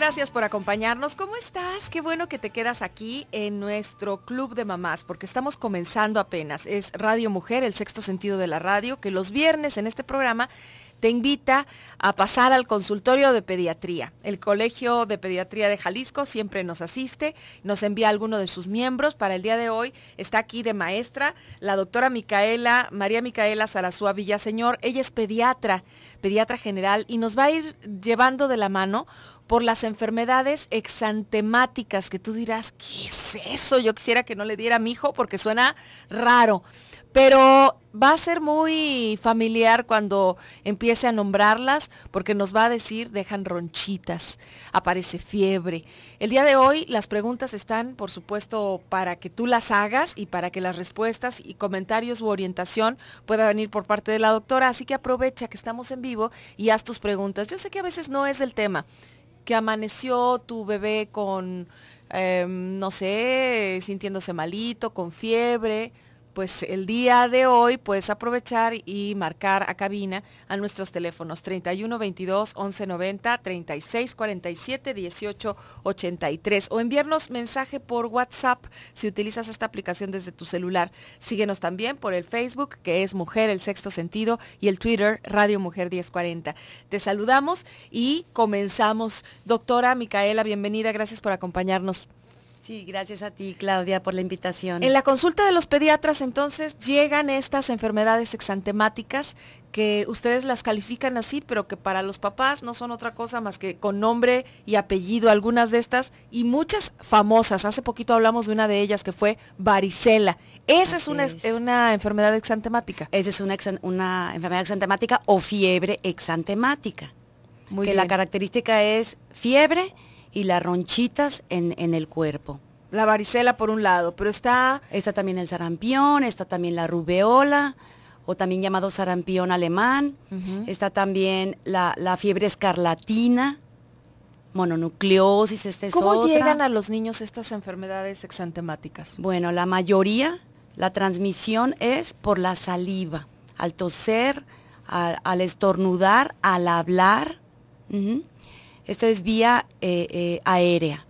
gracias por acompañarnos. ¿Cómo estás? Qué bueno que te quedas aquí en nuestro Club de Mamás, porque estamos comenzando apenas. Es Radio Mujer, el sexto sentido de la radio, que los viernes en este programa te invita a pasar al consultorio de pediatría. El Colegio de Pediatría de Jalisco siempre nos asiste, nos envía a alguno de sus miembros. Para el día de hoy está aquí de maestra la doctora Micaela, María Micaela Sarazúa Villaseñor. Ella es pediatra, pediatra general y nos va a ir llevando de la mano por las enfermedades exantemáticas que tú dirás, ¿qué es eso? Yo quisiera que no le diera a mi hijo porque suena raro pero va a ser muy familiar cuando empiece a nombrarlas porque nos va a decir dejan ronchitas, aparece fiebre. El día de hoy las preguntas están, por supuesto, para que tú las hagas y para que las respuestas y comentarios u orientación pueda venir por parte de la doctora, así que aprovecha que estamos en vivo y haz tus preguntas. Yo sé que a veces no es el tema, que amaneció tu bebé con, em, no sé, sintiéndose malito, con fiebre pues el día de hoy puedes aprovechar y marcar a cabina a nuestros teléfonos 31 22 11 90 36 47 18 83 o enviarnos mensaje por WhatsApp si utilizas esta aplicación desde tu celular. Síguenos también por el Facebook que es Mujer el Sexto Sentido y el Twitter Radio Mujer 1040. Te saludamos y comenzamos. Doctora Micaela, bienvenida, gracias por acompañarnos. Sí, gracias a ti Claudia por la invitación. En la consulta de los pediatras entonces llegan estas enfermedades exantemáticas que ustedes las califican así, pero que para los papás no son otra cosa más que con nombre y apellido algunas de estas y muchas famosas. Hace poquito hablamos de una de ellas que fue varicela. Esa es una, enfermedad exantemática. Esa es una, enfermedad exantemática o fiebre exantemática. Muy que la característica es fiebre y las ronchitas en, el cuerpo. La varicela por un lado, pero está... Está también el sarampión, está también la rubeola, o también llamado sarampión alemán. Está también la, fiebre escarlatina, mononucleosis, este es ¿Cómo llegan a los niños estas enfermedades exantemáticas? Bueno, la mayoría, la transmisión es por la saliva, al toser, al, estornudar, al hablar. Esto es vía eh, eh, aérea.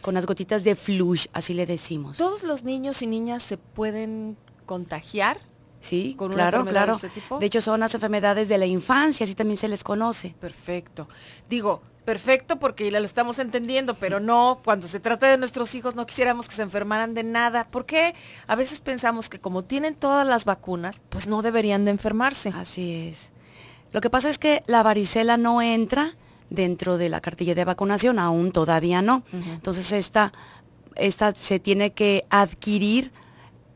Con las gotitas de flush, así le decimos. ¿Todos los niños y niñas se pueden contagiar? Sí, con una claro. De, este tipo? de hecho, son las enfermedades de la infancia, así también se les conoce. Perfecto. Digo, perfecto porque lo estamos entendiendo, pero no, cuando se trata de nuestros hijos no quisiéramos que se enfermaran de nada, ¿Por qué? a veces pensamos que como tienen todas las vacunas, pues no deberían de enfermarse. Así es. Lo que pasa es que la varicela no entra dentro de la cartilla de vacunación, aún todavía no. Entonces esta, esta se tiene que adquirir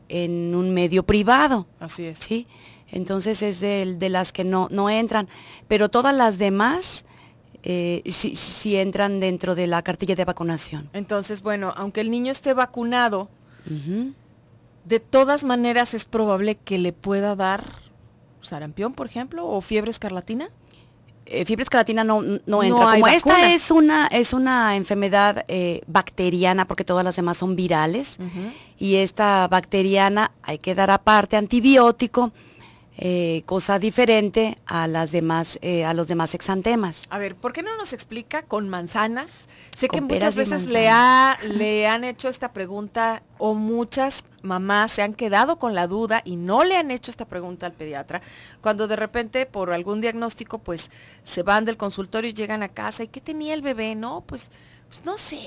en un medio privado. Así es. ¿sí? Entonces es de, de las que no, no entran, pero todas las demás... Eh, sí si, entran dentro de la cartilla de vacunación. Entonces, bueno, aunque el niño esté vacunado, de todas maneras es probable que le pueda dar sarampión, por ejemplo, o fiebre escarlatina eh, fiebre no, no entra. No Como esta es una, es una enfermedad eh, bacteriana, porque todas las demás son virales, y esta bacteriana hay que dar aparte antibiótico eh, cosa diferente a, las demás, eh, a los demás exantemas. A ver, ¿por qué no nos explica con manzanas? Sé que muchas veces le, ha, le han hecho esta pregunta o muchas mamás se han quedado con la duda y no le han hecho esta pregunta al pediatra, cuando de repente por algún diagnóstico pues se van del consultorio y llegan a casa y ¿qué tenía el bebé? No, pues, pues no sé,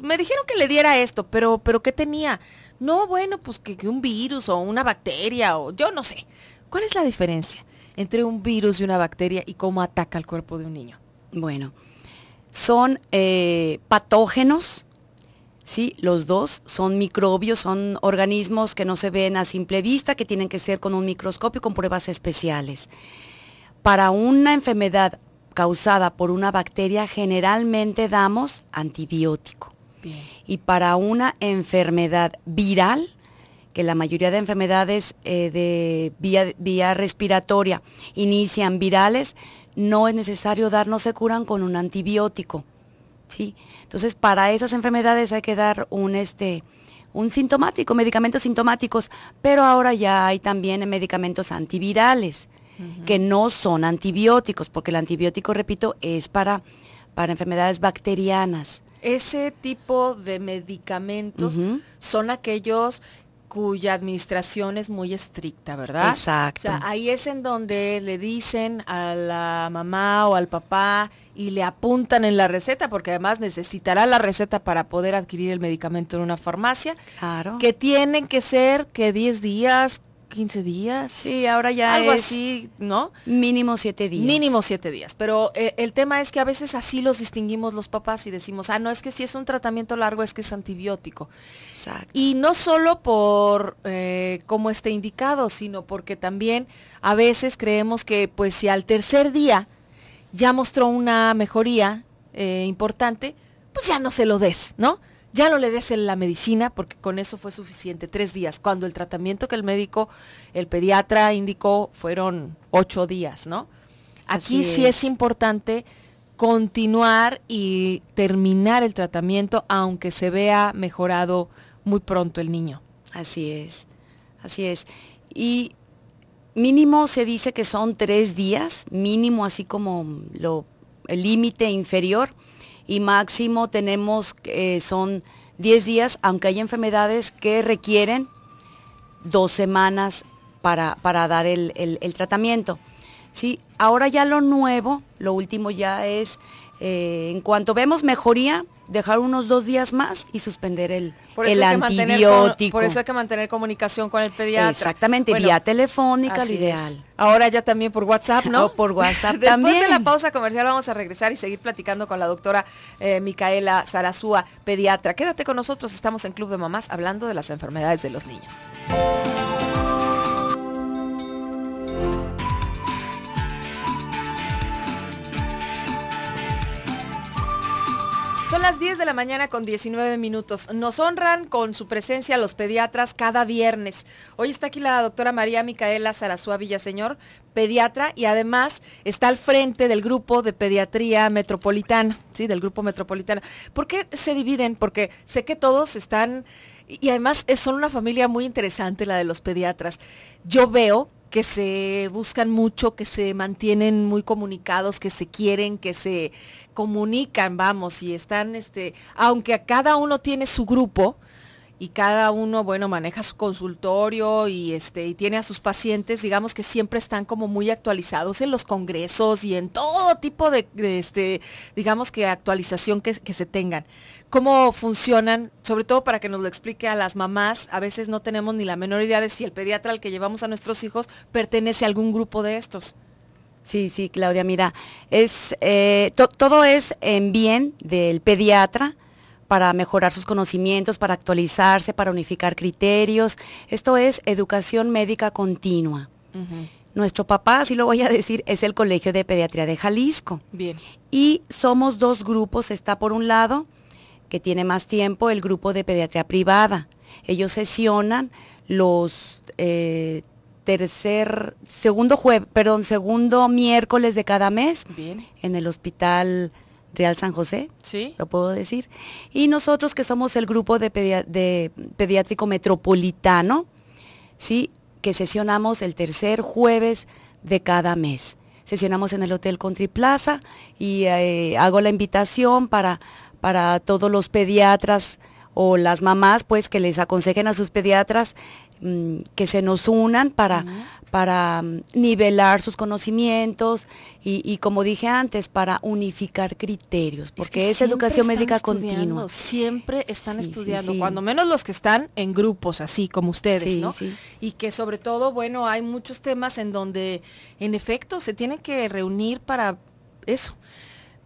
me dijeron que le diera esto, pero, pero ¿qué tenía? No, bueno, pues que, un virus o una bacteria o yo no sé. ¿Cuál es la diferencia entre un virus y una bacteria y cómo ataca el cuerpo de un niño? Bueno, son eh, patógenos, ¿sí? Los dos son microbios, son organismos que no se ven a simple vista, que tienen que ser con un microscopio, con pruebas especiales. Para una enfermedad causada por una bacteria generalmente damos antibiótico. Y para una enfermedad viral que la mayoría de enfermedades eh, de vía, vía respiratoria inician virales, no es necesario dar, no se curan con un antibiótico. ¿sí? Entonces, para esas enfermedades hay que dar un, este, un sintomático, medicamentos sintomáticos, pero ahora ya hay también medicamentos antivirales, que no son antibióticos, porque el antibiótico, repito, es para, para enfermedades bacterianas. Ese tipo de medicamentos son aquellos cuya administración es muy estricta, ¿verdad? Exacto. ahí es en donde le dicen a la mamá o al papá y le apuntan en la receta, porque además necesitará la receta para poder adquirir el medicamento en una farmacia. Claro. Que tienen que ser que 10 días, 15 días. Sí, ahora ya algo así, ¿no? Mínimo 7 días. Mínimo siete días. Pero eh, el tema es que a veces así los distinguimos los papás y decimos, ah, no, es que si es un tratamiento largo es que es antibiótico. Exacto. Y no solo por eh, cómo esté indicado, sino porque también a veces creemos que pues si al tercer día ya mostró una mejoría eh, importante, pues ya no se lo des, ¿no? ya lo le des la medicina porque con eso fue suficiente, tres días, cuando el tratamiento que el médico, el pediatra indicó fueron ocho días, ¿no? Aquí sí es. importante continuar y terminar el tratamiento aunque se vea mejorado muy pronto el niño. Así es, así es. Y mínimo se dice que son tres días, mínimo así como lo, el límite inferior y máximo tenemos, eh, son 10 días, aunque hay enfermedades que requieren dos semanas para, dar el, tratamiento. ¿sí? Ahora ya lo nuevo, lo último ya es, eh, en cuanto vemos mejoría, dejar unos dos días más y suspender el, por el antibiótico. por eso hay que mantener comunicación con el pediatra. Exactamente, vía telefónica, lo ideal. Ahora ya también por WhatsApp, ¿no? por WhatsApp Después también. de la pausa comercial vamos a regresar y seguir platicando con la doctora eh, Micaela Zarazúa, pediatra. Quédate con nosotros, estamos en Club de Mamás hablando de las enfermedades de los niños. las 10 de la mañana con 19 minutos. Nos honran con su presencia los pediatras cada viernes. Hoy está aquí la doctora María Micaela Zarazúa Villaseñor, pediatra, y además está al frente del grupo de pediatría metropolitana, ¿sí? Del grupo metropolitana. ¿Por qué se dividen? Porque sé que todos están, y además son una familia muy interesante la de los pediatras. Yo veo que se buscan mucho, que se mantienen muy comunicados, que se quieren, que se comunican, vamos, y están, este, aunque cada uno tiene su grupo, y cada uno, bueno, maneja su consultorio y, este, y tiene a sus pacientes, digamos que siempre están como muy actualizados en los congresos y en todo tipo de, este, digamos que actualización que, se tengan. ¿Cómo funcionan? Sobre todo para que nos lo explique a las mamás, a veces no tenemos ni la menor idea de si el pediatra al que llevamos a nuestros hijos pertenece a algún grupo de estos. Sí, sí, Claudia, mira, es, eh, todo es en bien del pediatra, para mejorar sus conocimientos, para actualizarse, para unificar criterios. Esto es educación médica continua. Nuestro papá, así lo voy a decir, es el Colegio de Pediatría de Jalisco. Bien. Y somos dos grupos. Está por un lado, que tiene más tiempo, el grupo de pediatría privada. Ellos sesionan los eh, tercer, segundo jueves, perdón, segundo miércoles de cada mes Bien. en el hospital Real San José, ¿Sí? lo puedo decir. Y nosotros que somos el grupo de, pediátrico metropolitano, ¿sí? que sesionamos el tercer jueves de cada mes. Sesionamos en el Hotel Plaza y eh, hago la invitación para, para todos los pediatras o las mamás pues que les aconsejen a sus pediatras Mm, que se nos unan para, para mm, nivelar sus conocimientos y, como dije antes, para unificar criterios, porque es, educación médica continua. Siempre están estudiando, cuando menos los que están en grupos, así como ustedes, ¿no? Y que sobre todo, bueno, hay muchos temas en donde en efecto se tienen que reunir para eso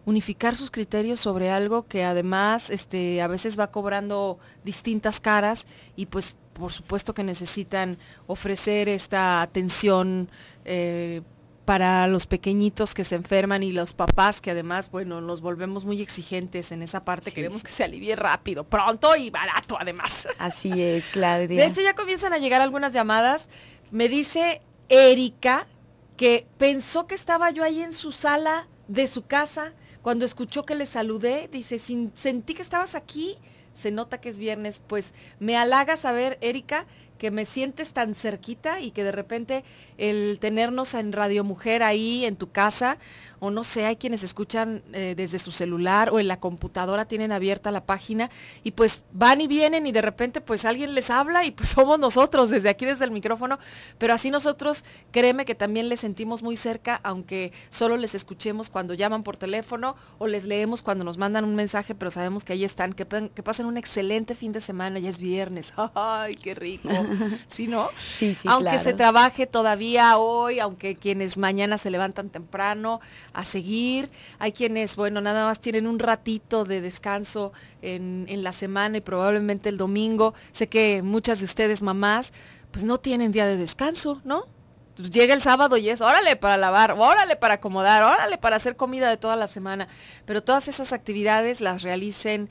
unificar sus criterios sobre algo que además este, a veces va cobrando distintas caras y pues por supuesto que necesitan ofrecer esta atención eh, para los pequeñitos que se enferman y los papás que además, bueno, nos volvemos muy exigentes en esa parte, queremos que se alivie rápido, pronto y barato además. Así es, Claudia. De hecho, ya comienzan a llegar algunas llamadas. Me dice Erika que pensó que estaba yo ahí en su sala de su casa cuando escuchó que le saludé, dice, sentí que estabas aquí, se nota que es viernes, pues me a ver, Erika, que me sientes tan cerquita y que de repente el tenernos en Radio Mujer ahí en tu casa, o no sé, hay quienes escuchan eh, desde su celular o en la computadora tienen abierta la página y pues van y vienen y de repente pues alguien les habla y pues somos nosotros desde aquí, desde el micrófono, pero así nosotros créeme que también les sentimos muy cerca, aunque solo les escuchemos cuando llaman por teléfono o les leemos cuando nos mandan un mensaje, pero sabemos que ahí están, que, que pasen un excelente fin de semana, ya es viernes, ay, qué rico. ¿sí no? Sí, aunque se trabaje todavía hoy, aunque quienes mañana se levantan temprano a seguir, hay quienes, bueno, nada más tienen un ratito de descanso en, en la semana y probablemente el domingo. Sé que muchas de ustedes, mamás, pues no tienen día de descanso, ¿no? Pues llega el sábado y es órale para lavar, órale para acomodar, órale para hacer comida de toda la semana. Pero todas esas actividades las realicen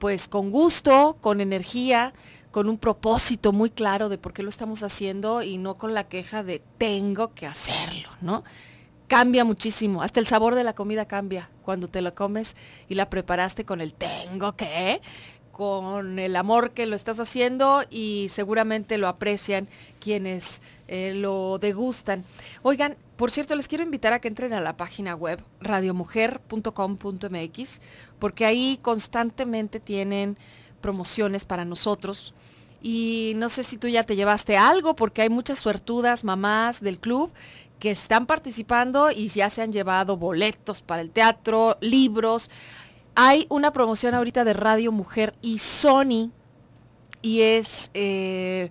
pues con gusto, con energía, con un propósito muy claro de por qué lo estamos haciendo y no con la queja de tengo que hacerlo, ¿no? Cambia muchísimo, hasta el sabor de la comida cambia cuando te la comes y la preparaste con el tengo que, con el amor que lo estás haciendo y seguramente lo aprecian quienes eh, lo degustan. Oigan, por cierto, les quiero invitar a que entren a la página web radiomujer.com.mx porque ahí constantemente tienen promociones para nosotros. Y no sé si tú ya te llevaste algo, porque hay muchas suertudas, mamás del club, que están participando y ya se han llevado boletos para el teatro, libros. Hay una promoción ahorita de Radio Mujer y Sony y es eh,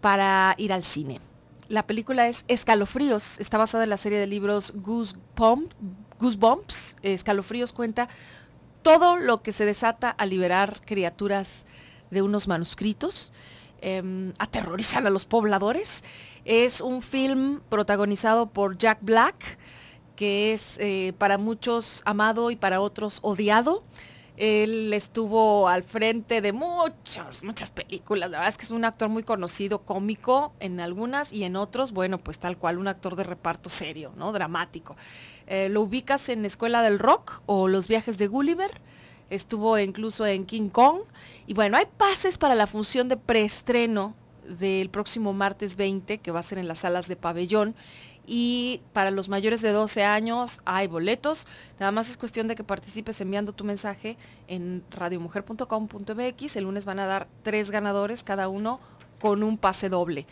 para ir al cine. La película es Escalofríos, está basada en la serie de libros Goosebumps. Goosebumps. Escalofríos cuenta todo lo que se desata a liberar criaturas de unos manuscritos, em, aterrorizan a los pobladores. Es un film protagonizado por Jack Black, que es eh, para muchos amado y para otros odiado. Él estuvo al frente de muchas, muchas películas. La verdad es que es un actor muy conocido, cómico en algunas y en otros, bueno, pues tal cual, un actor de reparto serio, ¿no? Dramático. Eh, ¿Lo ubicas en Escuela del Rock o Los viajes de Gulliver? Estuvo incluso en King Kong. Y bueno, hay pases para la función de preestreno del próximo martes 20, que va a ser en las salas de pabellón y para los mayores de 12 años hay boletos. Nada más es cuestión de que participes enviando tu mensaje en radiomujer.com.mx. El lunes van a dar tres ganadores, cada uno con un pase doble.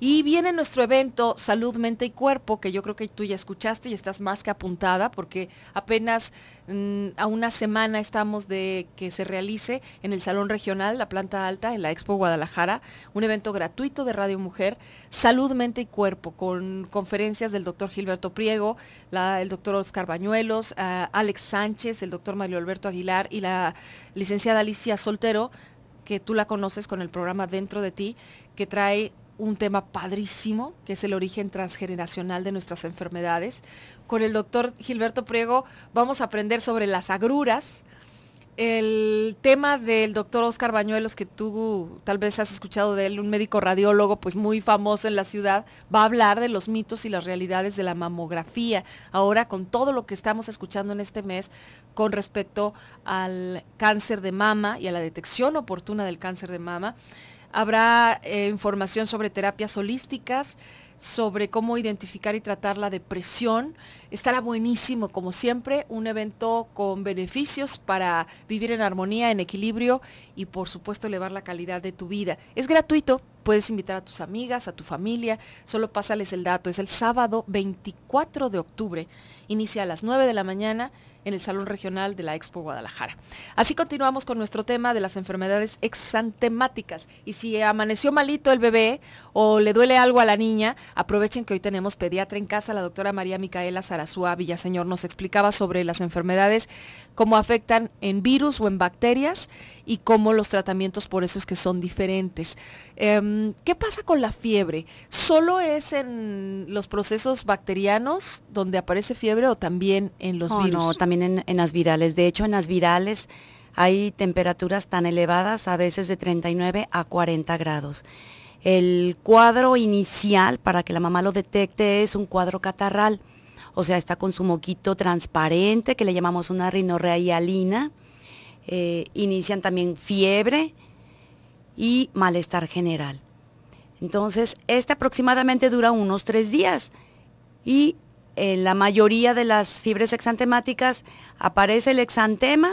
Y viene nuestro evento Salud, Mente y Cuerpo, que yo creo que tú ya escuchaste y estás más que apuntada, porque apenas mm, a una semana estamos de que se realice en el Salón Regional, la planta alta, en la Expo Guadalajara, un evento gratuito de Radio Mujer, Salud, Mente y Cuerpo, con conferencias del doctor Gilberto Priego, el doctor Oscar Bañuelos, Alex Sánchez, el doctor Mario Alberto Aguilar y la licenciada Alicia Soltero que tú la conoces con el programa Dentro de ti, que trae un tema padrísimo, que es el origen transgeneracional de nuestras enfermedades. Con el doctor Gilberto Priego vamos a aprender sobre las agruras. El tema del doctor Oscar Bañuelos, que tú tal vez has escuchado de él, un médico radiólogo pues muy famoso en la ciudad, va a hablar de los mitos y las realidades de la mamografía, ahora con todo lo que estamos escuchando en este mes con respecto al cáncer de mama y a la detección oportuna del cáncer de mama. Habrá eh, información sobre terapias holísticas, sobre cómo identificar y tratar la depresión. Estará buenísimo, como siempre, un evento con beneficios para vivir en armonía, en equilibrio y, por supuesto, elevar la calidad de tu vida. Es gratuito, puedes invitar a tus amigas, a tu familia, solo pásales el dato. Es el sábado 24 de octubre, inicia a las 9 de la mañana en el Salón Regional de la Expo Guadalajara. Así continuamos con nuestro tema de las enfermedades exantemáticas. Y si amaneció malito el bebé o le duele algo a la niña, aprovechen que hoy tenemos pediatra en casa. La doctora María Micaela Sarasúa Villaseñor nos explicaba sobre las enfermedades, cómo afectan en virus o en bacterias y cómo los tratamientos por eso es que son diferentes. Em, ¿Qué pasa con la fiebre? ¿Solo es en los procesos bacterianos donde aparece fiebre o también en los virus? también en, las virales. De hecho, en las virales hay temperaturas tan elevadas, a veces de 39 a 40 grados. El cuadro inicial para que la mamá lo detecte es un cuadro catarral, o sea, está con su moquito transparente que le llamamos una rinorrealina. Eh, inician también fiebre y malestar general. Entonces, este aproximadamente dura unos tres días y en la mayoría de las fibras exantemáticas aparece el exantema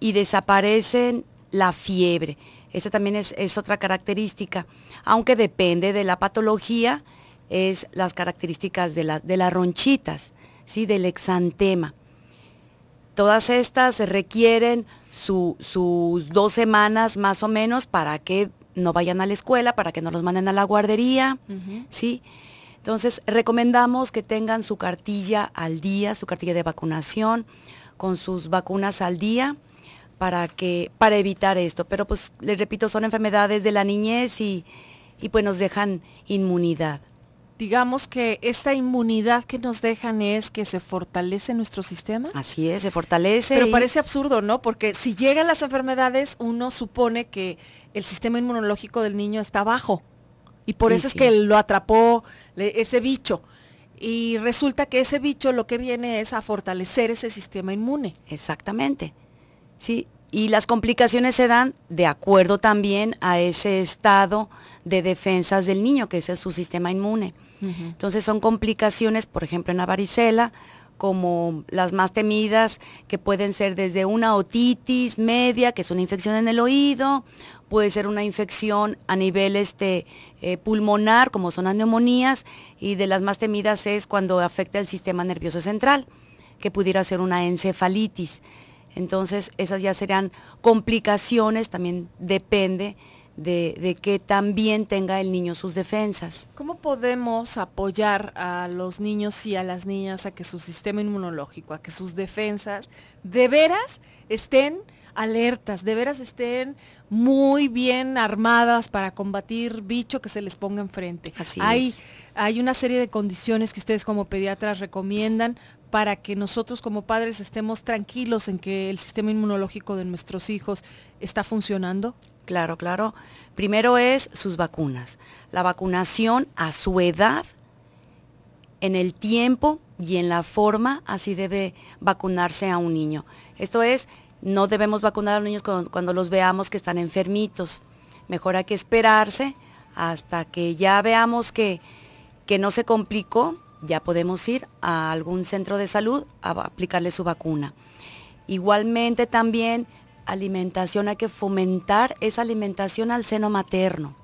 y desaparecen la fiebre. Esa también es, otra característica, aunque depende de la patología, es las características de, las ronchitas, ¿sí? del exantema. Todas estas requieren sus dos semanas más o menos para que no vayan a la escuela, para que no los manden a la guardería, ¿sí? Entonces, recomendamos que tengan su cartilla al día, su cartilla de vacunación, con sus vacunas al día para que para evitar esto, pero pues les repito, son enfermedades de la niñez y, pues nos dejan inmunidad. Digamos que esta inmunidad que nos dejan es que se fortalece nuestro sistema. Así es, se fortalece. Pero parece absurdo, ¿no? Porque si llegan las enfermedades, uno supone que el sistema inmunológico del niño está bajo. Y por eso es que lo atrapó ese bicho. Y resulta que ese bicho lo que viene es a fortalecer ese sistema inmune. Exactamente. Sí, y las complicaciones se dan de acuerdo también a ese estado de defensas del niño, que es su sistema inmune. Entonces son complicaciones, por ejemplo, en la varicela, como las más temidas, que pueden ser desde una otitis media, que es una infección en el oído, puede ser una infección a nivel este, eh, pulmonar, como son las neumonías, y de las más temidas es cuando afecta el sistema nervioso central, que pudiera ser una encefalitis. Entonces, esas ya serían complicaciones, también depende de, de, que también tenga el niño sus defensas. ¿Cómo podemos apoyar a los niños y a las niñas a que su sistema inmunológico, a que sus defensas de veras estén alertas, de veras estén muy bien armadas para combatir bicho que se les ponga enfrente. Así hay una serie de condiciones que ustedes como pediatras recomiendan para que nosotros como padres estemos tranquilos en que el sistema inmunológico de nuestros hijos está funcionando? Claro, claro. Primero es sus vacunas. La vacunación a su edad, en el tiempo y en la forma, así debe vacunarse a un niño. Esto es, no debemos vacunar a los niños cuando, los veamos que están enfermitos. Mejor hay que esperarse hasta que ya veamos que, que no se complicó, ya podemos ir a algún centro de salud a aplicarle su vacuna. Igualmente también alimentación, hay que fomentar esa alimentación al seno materno.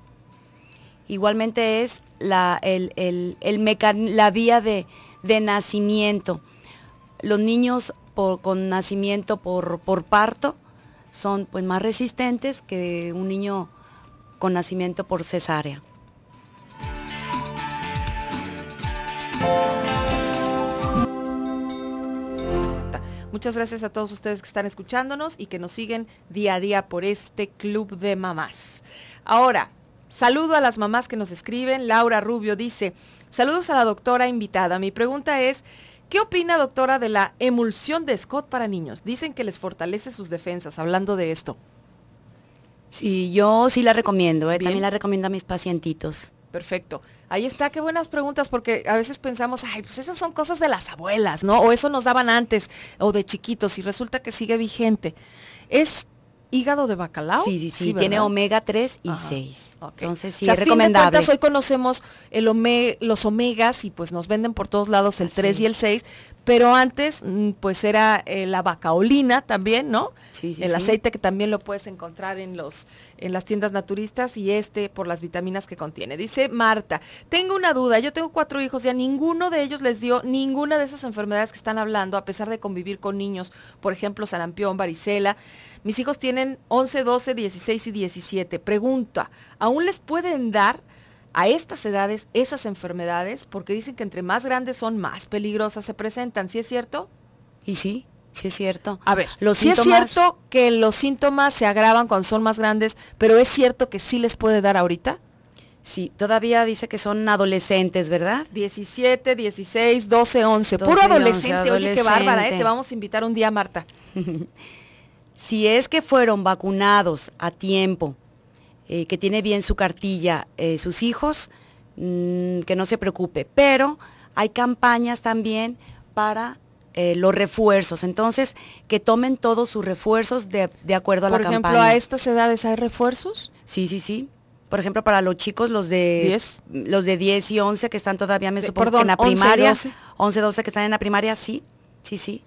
Igualmente es la, la vía de, de, nacimiento. Los niños con nacimiento por, por parto son pues, más resistentes que un niño con nacimiento por cesárea. Muchas gracias a todos ustedes que están escuchándonos y que nos siguen día a día por este Club de Mamás. Ahora, saludo a las mamás que nos escriben. Laura Rubio dice, saludos a la doctora invitada. Mi pregunta es, ¿Qué opina, doctora, de la emulsión de Scott para niños? Dicen que les fortalece sus defensas, hablando de esto. Sí, yo sí la recomiendo, eh, también la recomiendo a mis pacientitos. Perfecto. Ahí está, qué buenas preguntas, porque a veces pensamos, ay, pues esas son cosas de las abuelas, ¿no? O eso nos daban antes, o de chiquitos, y resulta que sigue vigente. Es hígado de bacalao. Sí, sí, tiene omega 3 y 6. Entonces sí, Fin de cuentas, hoy conocemos los omegas y pues nos venden por todos lados el 3 y el 6, pero antes, mm, pues era eh, la vacaolina también, ¿no? Sí, sí, el aceite que también lo puedes encontrar en, los, en las tiendas naturistas y este por las vitaminas que contiene. Dice Marta, tengo una duda, yo tengo cuatro hijos y a ninguno de ellos les dio ninguna de esas enfermedades que están hablando, a pesar de convivir con niños, por ejemplo, sarampión, varicela. Mis hijos tienen 11, 12, 16 y 17. Pregunta, ¿aún les pueden dar? a estas edades esas enfermedades, porque dicen que entre más grandes son, más peligrosas se presentan, ¿sí es cierto? Y sí, sí es cierto. A ver, los sí es cierto que los síntomas se agravan cuando son más grandes, pero es cierto que sí les puede dar ahorita. Sí, todavía dice que son adolescentes, ¿verdad? 17, 16, 12, 11. Puro adolescente. Oye, qué bárbara, ¿eh? te vamos a invitar un día, Marta. si es que fueron vacunados a tiempo eh, que tiene bien su cartilla, eh, sus hijos, mm, que no se preocupe. Pero hay campañas también para eh, los refuerzos. Entonces, que tomen todos sus refuerzos de, acuerdo a la campaña. Por ejemplo, a estas edades hay refuerzos. Sí, sí, sí. Por ejemplo, para los chicos, los de 10, los de 10 y 11 que están todavía, me supongo, en la primaria. 12. 11, 12 que están en la primaria, sí, sí, sí.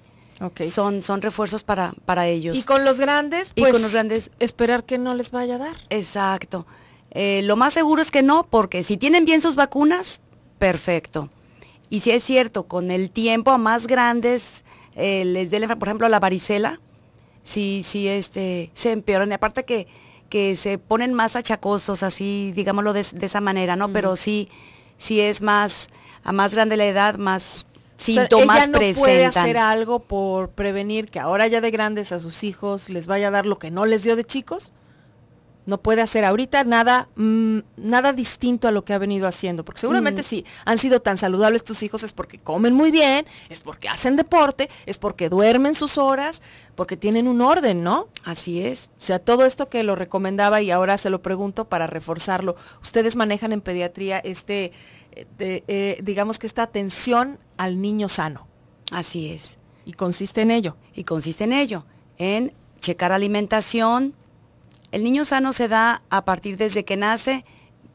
Son, son refuerzos para, para ellos. Y con los grandes, pues, y con pues, los grandes, esperar que no les vaya a dar. Exacto. Eh, lo más seguro es que no, porque si tienen bien sus vacunas, perfecto. Y si es cierto, con el tiempo a más grandes eh, les den, por ejemplo, la varicela, si, si este, se empeoran. Y aparte que, que se ponen más achacosos, así, digámoslo de, esa manera, ¿no? Pero sí, sí es más, a más grande la edad, más si ella no puede hacer algo por prevenir que ahora ya de grandes a sus hijos les vaya a dar lo que no les dio de chicos. No puede hacer ahorita nada, mm, nada distinto a lo que ha venido haciendo, porque seguramente mm. si han sido tan saludables tus hijos es porque comen muy bien, es porque hacen deporte, es porque duermen sus horas, porque tienen un orden, ¿no? Así es. O sea, todo esto que lo recomendaba y ahora se lo pregunto para reforzarlo. Ustedes manejan en pediatría este eh, digamos que esta atención al niño sano. Así es. Y consiste en ello. Y consiste en ello, en checar alimentación. El niño sano se da a partir desde que nace,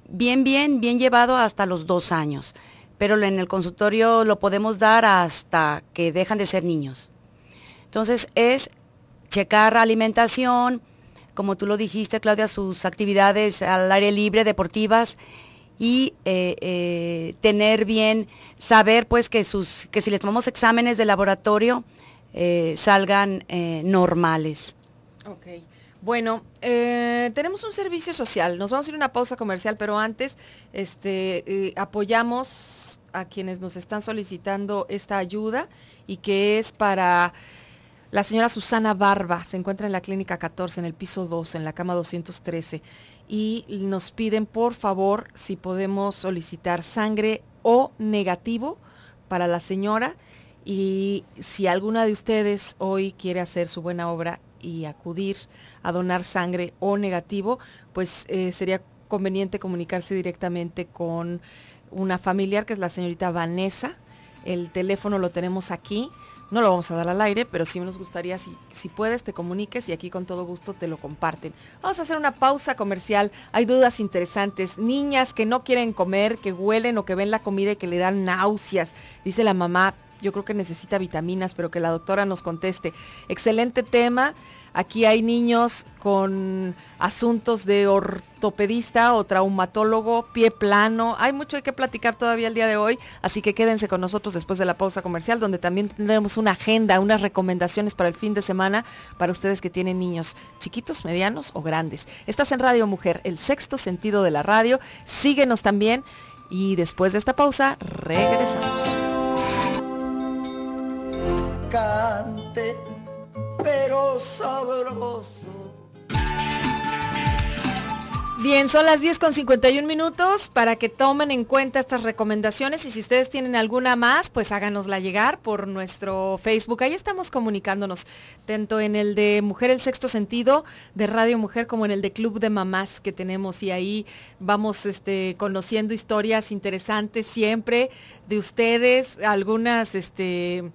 bien, bien, bien llevado hasta los dos años. Pero en el consultorio lo podemos dar hasta que dejan de ser niños. Entonces es checar alimentación, como tú lo dijiste, Claudia, sus actividades al aire libre, deportivas, y eh, eh, tener bien, saber pues que, sus, que si les tomamos exámenes de laboratorio eh, salgan normales. Ok. Bueno, tenemos un servicio social. Nos vamos a ir a una pausa comercial, pero antes este, apoyamos a quienes nos están solicitando esta ayuda y que es para la señora Susana Barba se encuentra en la clínica 14, en el piso 2, en la cama 213, y nos piden por favor si podemos solicitar sangre o negativo para la señora y si alguna de ustedes hoy quiere hacer su buena obra y acudir a donar sangre o negativo, pues eh, sería conveniente comunicarse directamente con una familiar que es la señorita Vanessa. El teléfono lo tenemos aquí, no lo vamos a dar al aire, pero sí nos gustaría, si, si puedes, te comuniques y aquí con todo gusto te lo comparten. Vamos a hacer una pausa comercial. Hay dudas interesantes. Niñas que no quieren comer, que huelen o que ven la comida y que le dan náuseas. Dice la mamá, yo creo que necesita vitaminas, pero que la doctora nos conteste. Excelente tema. Aquí hay niños con asuntos de ortopedista o traumatólogo, pie plano. Hay mucho que platicar todavía el día de hoy, así que quédense con nosotros después de la pausa comercial, donde también tendremos una agenda, unas recomendaciones para el fin de semana para ustedes que tienen niños chiquitos, medianos o grandes. Estás en Radio Mujer, el sexto sentido de la radio. Síguenos también y después de esta pausa regresamos. Cante pero sabroso. Bien, son las 10 con 51 minutos para que tomen en cuenta estas recomendaciones y si ustedes tienen alguna más, pues háganosla llegar por nuestro Facebook. Ahí estamos comunicándonos, tanto en el de Mujer el Sexto Sentido de Radio Mujer como en el de Club de Mamás que tenemos y ahí vamos este, conociendo historias interesantes siempre de ustedes, algunas... Este,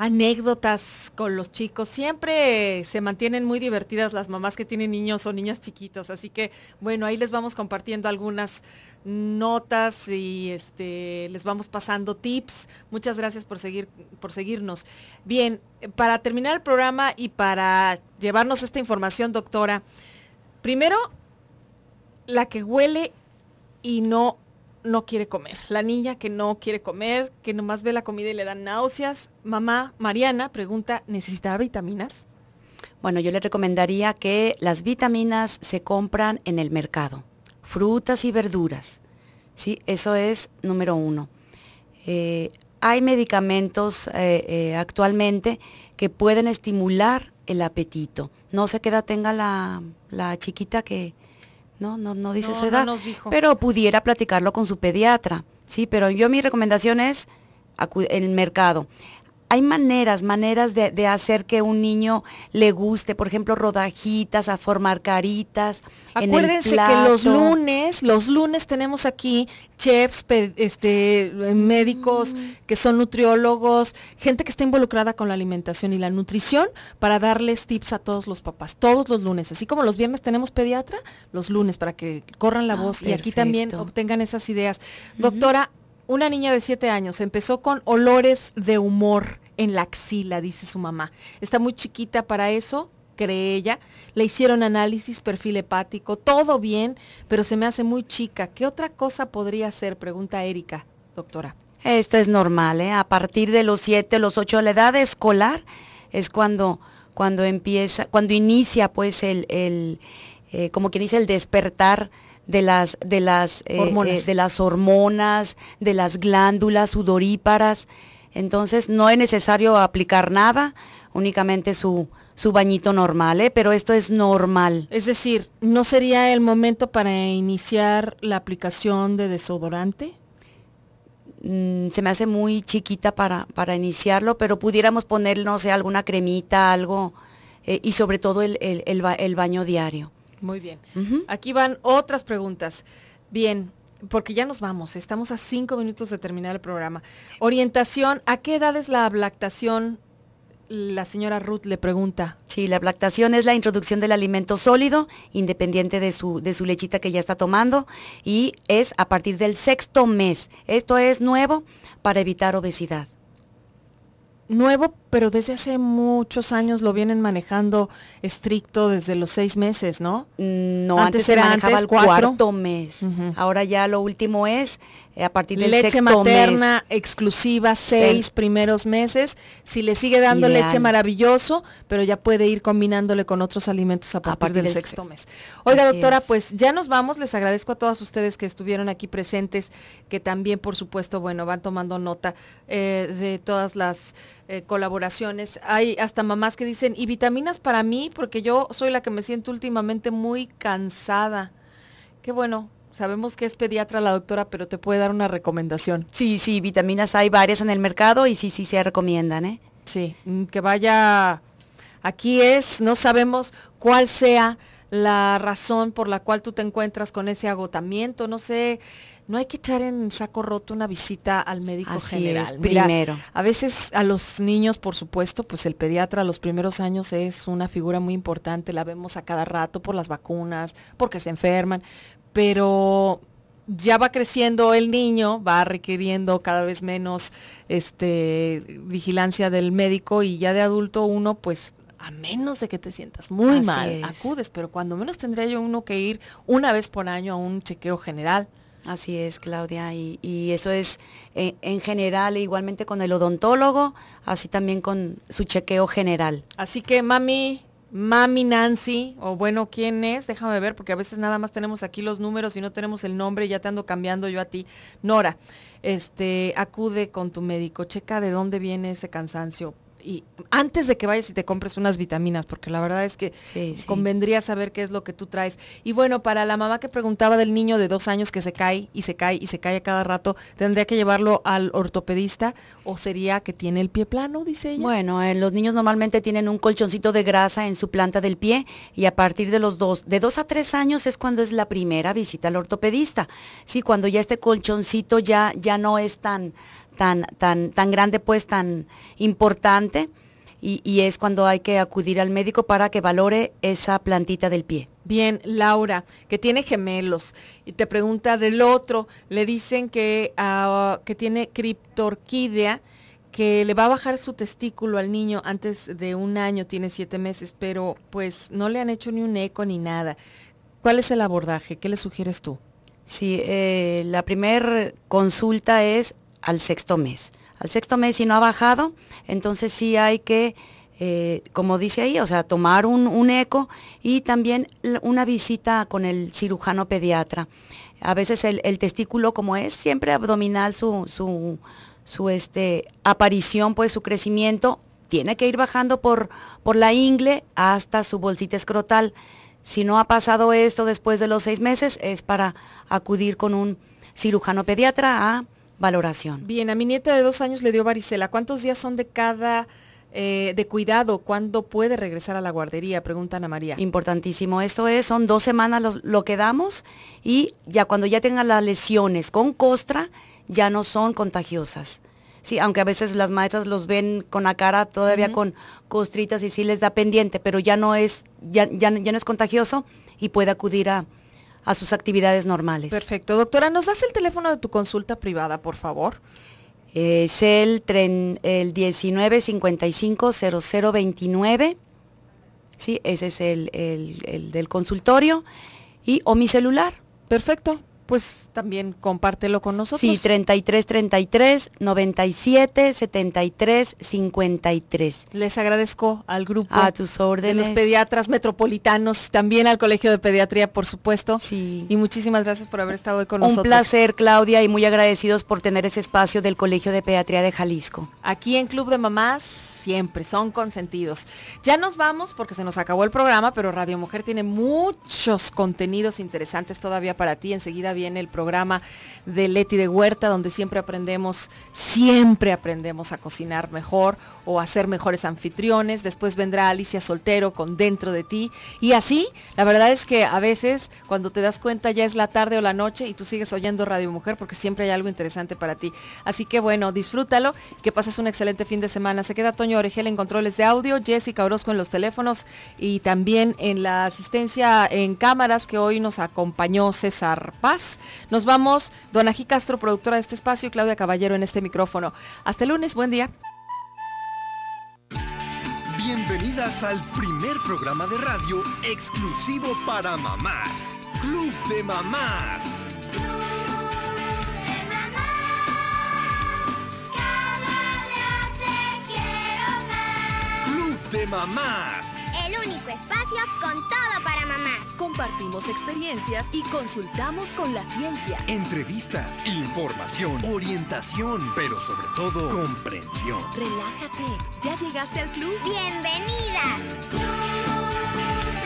anécdotas con los chicos. Siempre se mantienen muy divertidas las mamás que tienen niños o niñas chiquitos Así que, bueno, ahí les vamos compartiendo algunas notas y este, les vamos pasando tips. Muchas gracias por, seguir, por seguirnos. Bien, para terminar el programa y para llevarnos esta información, doctora, primero, la que huele y no no quiere comer. La niña que no quiere comer, que nomás ve la comida y le dan náuseas. Mamá Mariana pregunta, ¿necesitaba vitaminas? Bueno, yo le recomendaría que las vitaminas se compran en el mercado, frutas y verduras. Sí, eso es número uno. Eh, hay medicamentos eh, eh, actualmente que pueden estimular el apetito. No se queda tenga la, la chiquita que, no, no, no dice su edad, pero pudiera platicarlo con su pediatra. Sí, pero yo mi recomendación es el mercado hay maneras, maneras de, hacer que un niño le guste, por ejemplo, rodajitas, a formar caritas. Acuérdense en el plato. que los lunes, los lunes tenemos aquí chefs, este, médicos mm. que son nutriólogos, gente que está involucrada con la alimentación y la nutrición para darles tips a todos los papás, todos los lunes. Así como los viernes tenemos pediatra, los lunes para que corran la ah, voz y aquí también obtengan esas ideas. Doctora, una niña de siete años empezó con olores de humor en la axila, dice su mamá. Está muy chiquita para eso, cree ella. Le hicieron análisis, perfil hepático, todo bien, pero se me hace muy chica. ¿Qué otra cosa podría ser? Pregunta Erika, doctora. Esto es normal, ¿eh? A partir de los siete, los 8, la edad escolar es cuando, cuando empieza, cuando inicia pues el, eh, como quien dice, el despertar de las, de las, eh, eh, de las hormonas, de las glándulas sudoríparas. Entonces no es necesario aplicar nada, únicamente su, su bañito normal, ¿eh? pero esto es normal. Es decir, ¿no sería el momento para iniciar la aplicación de desodorante? Mm, se me hace muy chiquita para, iniciarlo, pero pudiéramos poner, no sé, alguna cremita, algo, eh, y sobre todo el, baño diario. Muy bien. Aquí van otras preguntas. Bien, porque ya nos vamos, estamos a cinco minutos de terminar el programa. Orientación, ¿a qué edad es la ablactación? La señora Ruth le pregunta. Sí, la ablactación es la introducción del alimento sólido, independiente de su lechita que ya está tomando, y es a partir del sexto mes. Esto es nuevo para evitar obesidad nuevo, pero desde hace muchos años lo vienen manejando estricto desde los seis meses, ¿no? Mm, no, antes, se era manejaba el cuarto mes. Ahora ya lo último es eh, a partir leche materna exclusiva seis primeros meses. Si le sigue dando leche maravilloso, pero ya puede ir combinándole con otros alimentos a partir, del, sexto mes. Oiga, doctora, pues ya nos vamos. Les agradezco a todas ustedes que estuvieron aquí presentes, que también, por supuesto, bueno, van tomando nota eh, de todas las eh, colaboraciones. Hay hasta mamás que dicen, y vitaminas para mí, porque yo soy la que me siento últimamente muy cansada. Qué bueno, Sabemos que es pediatra la doctora, pero te puede dar una recomendación. Sí, sí, vitaminas hay varias en el mercado y sí, sí se recomiendan, ¿eh? Sí, mm, que vaya. Aquí es, no sabemos cuál sea la razón por la cual tú te encuentras con ese agotamiento, no sé, no hay que echar en saco roto una visita al médico general. primero. a veces a los niños, por supuesto, pues el pediatra a los primeros años es una figura muy importante, la vemos a cada rato por las vacunas, porque se enferman, pero ya va creciendo el niño, va requiriendo cada vez menos este, vigilancia del médico y ya de adulto uno pues a menos de que te sientas muy mal, acudes, pero cuando menos tendría yo uno que ir una vez por año a un chequeo general. Así es, Claudia, y, eso es en, eh, en, general, e igualmente con el odontólogo, así también con su chequeo general. Así que, mami, Mami Nancy, o bueno, ¿quién es? Déjame ver, porque a veces nada más tenemos aquí los números y no tenemos el nombre, ya te ando cambiando yo a ti. Nora, este, acude con tu médico, checa de dónde viene ese cansancio, y antes de que vayas y te compres unas vitaminas, porque la verdad es que convendría saber qué es lo que tú traes. Y bueno, para la mamá que preguntaba del niño de dos años que se cae y se cae y se cae a cada rato, ¿tendría que llevarlo al ortopedista o sería que tiene el pie plano, dice ella? Bueno, eh, los niños normalmente tienen un colchoncito de grasa en su planta del pie y a partir de los dos, de dos a tres años es cuando es la primera visita al ortopedista. Sí, cuando ya este colchoncito ya, ya no es tan tan, tan, tan grande, pues tan importante. Y, es cuando hay que acudir al médico para que valore esa plantita del pie. Bien, Laura, que tiene gemelos y te pregunta del otro, le dicen que, ah, que tiene criptorquídea, que le va a bajar su testículo al niño antes de un año, tiene siete meses, pero pues no le han hecho ni un eco ni nada. ¿Cuál es el abordaje? ¿Qué le sugieres tú? Sí, eh, la primera consulta es al sexto mes. Al sexto mes si no ha bajado, entonces sí hay que, eh, como dice ahí, o sea, tomar un, eco y también una visita con el cirujano pediatra. A veces el, testículo, como es siempre abdominal su, su, su este, aparición, pues su crecimiento, tiene que ir bajando por, por la ingle hasta su bolsita escrotal. Si no ha pasado esto después de los seis meses, es para acudir con un cirujano pediatra a valoración. Bien, a mi nieta de dos años le dio varicela. ¿Cuántos días son de cada eh, de cuidado? ¿Cuándo puede regresar a la guardería? Pregunta Ana María. Importantísimo. Esto es, son dos semanas los, lo que damos y ya cuando ya tengan las lesiones con costra, ya no son contagiosas. Sí, aunque a veces las maestras los ven con la cara todavía con costritas y sí les da pendiente, pero ya no es, ya, ya, ya no es contagioso y puede acudir a, a sus actividades normales. Perfecto. Doctora, ¿nos das el teléfono de tu consulta privada, por favor? Eh, es el, tren, el 1955-0029. Sí, ese es el, el del consultorio. Y, o mi celular. Perfecto pues también compártelo con nosotros. Sí, 3333 33 53. Les agradezco al grupo. A tus órdenes. De los pediatras metropolitanos, también al Colegio de Pediatría, por supuesto. Sí. Y muchísimas gracias por haber estado hoy con nosotros. Un placer, Claudia, y muy agradecidos por tener ese espacio del Colegio de Pediatría de Jalisco. Aquí en Club de Mamás siempre, son consentidos. Ya nos vamos porque se nos acabó el programa, pero Radio Mujer tiene muchos contenidos interesantes todavía para ti. Enseguida viene el programa de Leti de Huerta, donde siempre aprendemos, siempre aprendemos a cocinar mejor o a ser mejores anfitriones. Después vendrá Alicia Soltero con Dentro de ti. Y así, la verdad es que a veces cuando te das cuenta ya es la tarde o la noche y tú sigues oyendo Radio Mujer porque siempre hay algo interesante para ti. Así que bueno, disfrútalo, que pases un excelente fin de semana. Se queda Toño Toño en controles de audio, Jessica Orozco en los teléfonos y también en la asistencia en cámaras que hoy nos acompañó César Paz. Nos vamos, Donají Castro, productora de este espacio, y Claudia Caballero en este micrófono. Hasta el lunes, buen día. Bienvenidas al primer programa de radio exclusivo para mamás, Club de Mamás. de mamás. El único espacio con todo para mamás. Compartimos experiencias y consultamos con la ciencia. Entrevistas, información, orientación, pero sobre todo comprensión. Relájate, ya llegaste al club. ¡Bienvenidas!